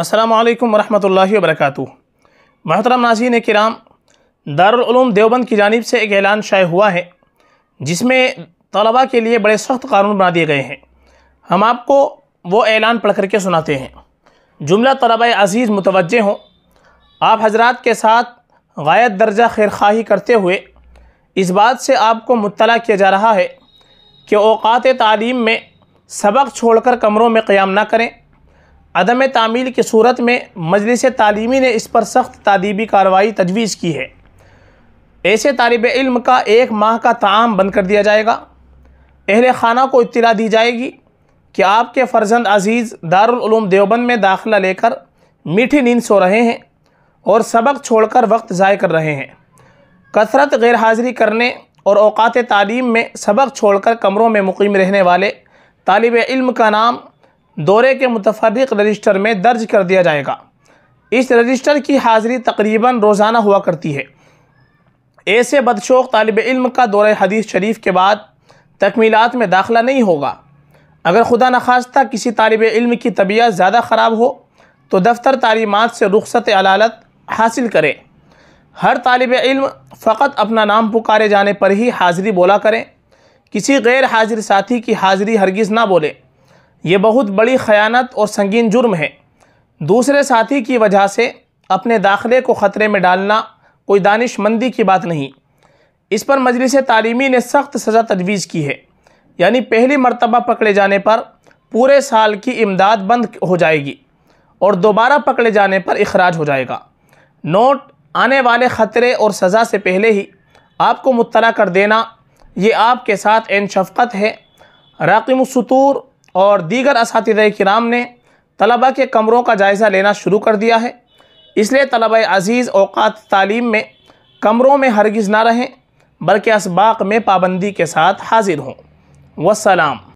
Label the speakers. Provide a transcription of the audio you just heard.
Speaker 1: السلام علیکم ورحمۃ اللہ وبرکاتہ محترم ناظرین کرام دارالعلوم دیوبند کی جانب سے ایک اعلان شائع ہوا ہے جس میں طلباء کے لیے بڑے سخت قانون بنا دیے گئے ہیں ہم آپ کو وہ اعلان پڑھ کر کے سناتے ہیں جملہ طلباء عزیز متوجہ ہوں آپ حضرات کے ساتھ غایت درجہ خیرخواہی کرتے ہوئے اس بات سے آپ کو مطلع کیا جا رہا ہے کہ اوقات تعلیم میں سبق چھوڑ کر کمروں میں قیام نہ کریں عدم تعمیل کی صورت میں مجلس تعلیمی نے اس پر سخت تعدیبی کارروائی تجویز کی ہے ایسے طالب علم کا ایک ماہ کا تعام بند کر دیا جائے گا اہل خانہ کو اطلاع دی جائے گی کہ آپ کے فرزند عزیز دارالعلوم دیوبند میں داخلہ لے کر میٹھی نیند سو رہے ہیں اور سبق چھوڑ کر وقت ضائع کر رہے ہیں کثرت غیر حاضری کرنے اور اوقات تعلیم میں سبق چھوڑ کر کمروں میں مقیم رہنے والے طالب علم کا نام دورے کے متفرق رجسٹر میں درج کر دیا جائے گا اس رجسٹر کی حاضری تقریباً روزانہ ہوا کرتی ہے ایسے بدشوق طالب علم کا دورہ حدیث شریف کے بعد تکمیلات میں داخلہ نہیں ہوگا اگر خدا نخواستہ کسی طالب علم کی طبیعت زیادہ خراب ہو تو دفتر تعلیمات سے رخصت علالت حاصل کریں ہر طالب علم فقط اپنا نام پکارے جانے پر ہی حاضری بولا کریں کسی غیر حاضر ساتھی کی حاضری ہرگز نہ بولیں یہ بہت بڑی خیانت اور سنگین جرم ہے دوسرے ساتھی کی وجہ سے اپنے داخلے کو خطرے میں ڈالنا کوئی دانش مندی کی بات نہیں اس پر مجلس تعلیمی نے سخت سزا تجویز کی ہے یعنی پہلی مرتبہ پکڑے جانے پر پورے سال کی امداد بند ہو جائے گی اور دوبارہ پکڑے جانے پر اخراج ہو جائے گا نوٹ آنے والے خطرے اور سزا سے پہلے ہی آپ کو مطلع کر دینا یہ آپ کے ساتھ عین شفقت ہے راقم سطور اور دیگر اساتذہ کرام نے طلبہ کے کمروں کا جائزہ لینا شروع کر دیا ہے اس لیے طلبہ عزیز اوقات تعلیم میں کمروں میں ہرگز نہ رہیں بلکہ اسباق میں پابندی کے ساتھ حاضر ہوں وسلام